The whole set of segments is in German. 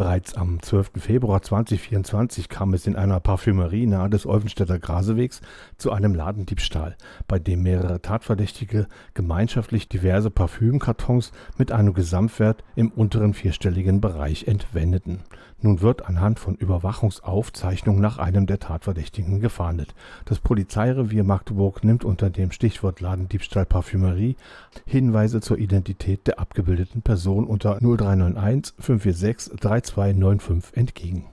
Bereits am 12. Februar 2024 kam es in einer Parfümerie nahe des Olvenstädter Grasewegs zu einem Ladendiebstahl, bei dem mehrere Tatverdächtige gemeinschaftlich diverse Parfümkartons mit einem Gesamtwert im unteren vierstelligen Bereich entwendeten. Nun wird anhand von Überwachungsaufzeichnungen nach einem der Tatverdächtigen gefahndet. Das Polizeirevier Magdeburg nimmt unter dem Stichwort Ladendiebstahl Parfümerie Hinweise zur Identität der abgebildeten Person unter 0391 546 13 129295 entgegen.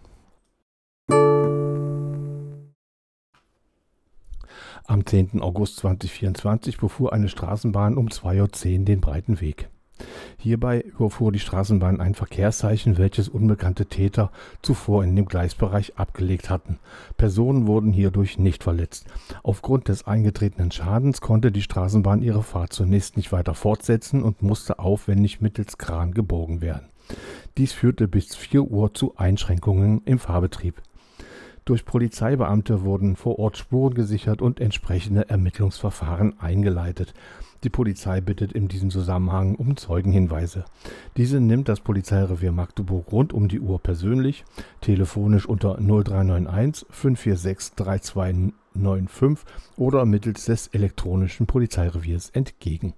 Am 10. August 2024 befuhr eine Straßenbahn um 2.10 Uhr den breiten Weg. Hierbei überfuhr die Straßenbahn ein Verkehrszeichen, welches unbekannte Täter zuvor in dem Gleisbereich abgelegt hatten. Personen wurden hierdurch nicht verletzt. Aufgrund des eingetretenen Schadens konnte die Straßenbahn ihre Fahrt zunächst nicht weiter fortsetzen und musste aufwendig mittels Kran gebogen werden. Dies führte bis 4 Uhr zu Einschränkungen im Fahrbetrieb. Durch Polizeibeamte wurden vor Ort Spuren gesichert und entsprechende Ermittlungsverfahren eingeleitet. Die Polizei bittet in diesem Zusammenhang um Zeugenhinweise. Diese nimmt das Polizeirevier Magdeburg rund um die Uhr persönlich, telefonisch unter 0391 546 3295 oder mittels des elektronischen Polizeireviers entgegen.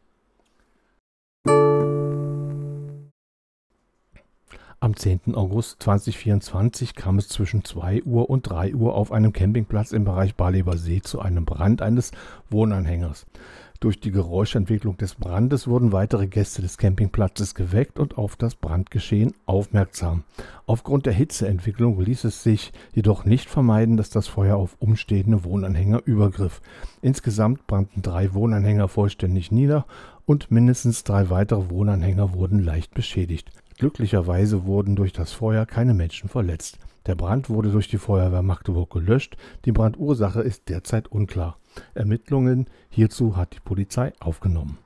Am 10. August 2024 kam es zwischen 2 Uhr und 3 Uhr auf einem Campingplatz im Bereich Barleber See zu einem Brand eines Wohnanhängers. Durch die Geräuschentwicklung des Brandes wurden weitere Gäste des Campingplatzes geweckt und auf das Brandgeschehen aufmerksam. Aufgrund der Hitzeentwicklung ließ es sich jedoch nicht vermeiden, dass das Feuer auf umstehende Wohnanhänger übergriff. Insgesamt brannten drei Wohnanhänger vollständig nieder und mindestens drei weitere Wohnanhänger wurden leicht beschädigt. Glücklicherweise wurden durch das Feuer keine Menschen verletzt. Der Brand wurde durch die Feuerwehr Magdeburg gelöscht. Die Brandursache ist derzeit unklar. Ermittlungen hierzu hat die Polizei aufgenommen.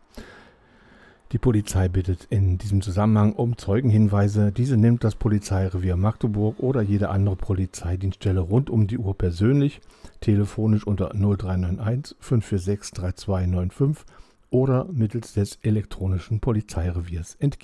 Die Polizei bittet in diesem Zusammenhang um Zeugenhinweise. Diese nimmt das Polizeirevier Magdeburg oder jede andere Polizeidienststelle rund um die Uhr persönlich, telefonisch unter 0391 546 3295 oder mittels des elektronischen Polizeireviers entgegen.